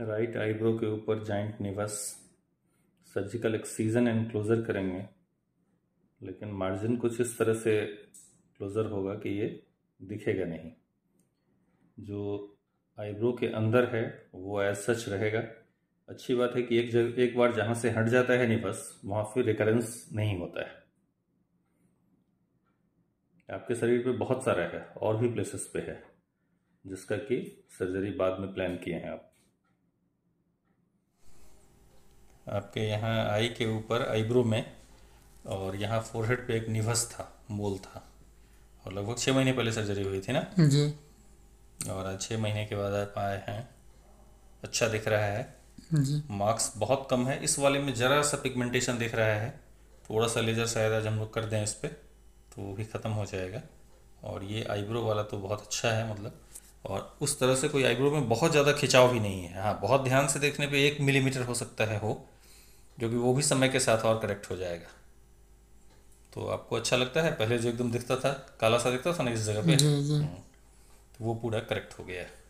Right eyebrow के ऊपर giant nevus surgical excision and closure करेंगे लेकिन मार्जिन कुछ इस तरह से क्लोज़र होगा कि ये दिखेगा नहीं जो आईब्रो के अंदर है वो एज सच रहेगा अच्छी बात है कि एक जगह एक बार जहाँ से हट जाता है निवस वहाँ फिर रिकरेंस नहीं होता है आपके शरीर पे बहुत सारा है और भी प्लेसेस पे है जिसका कि सर्जरी बाद में प्लान किए हैं आप आपके यहाँ आई के ऊपर आईब्रो में और यहाँ फोरहेड पे एक निवस था मोल था और लगभग छः महीने पहले सर्जरी हुई थी ना जी और आज छः महीने के बाद आप आए हैं अच्छा दिख रहा है जी मार्क्स बहुत कम है इस वाले में ज़रा सा पिगमेंटेशन दिख रहा है थोड़ा सा लेज़र शायद आज हम लोग कर दें इस पर तो वो भी ख़त्म हो जाएगा और ये आईब्रो वाला तो बहुत अच्छा है मतलब और उस तरह से कोई आईब्रो में बहुत ज़्यादा खिंचाव भी नहीं है हाँ बहुत ध्यान से देखने पे एक मिलीमीटर हो सकता है हो जो कि वो भी समय के साथ और करेक्ट हो जाएगा तो आपको अच्छा लगता है पहले जो एकदम दिखता था काला सा दिखता था ना इस जगह पे हम्म। तो वो पूरा करेक्ट हो गया है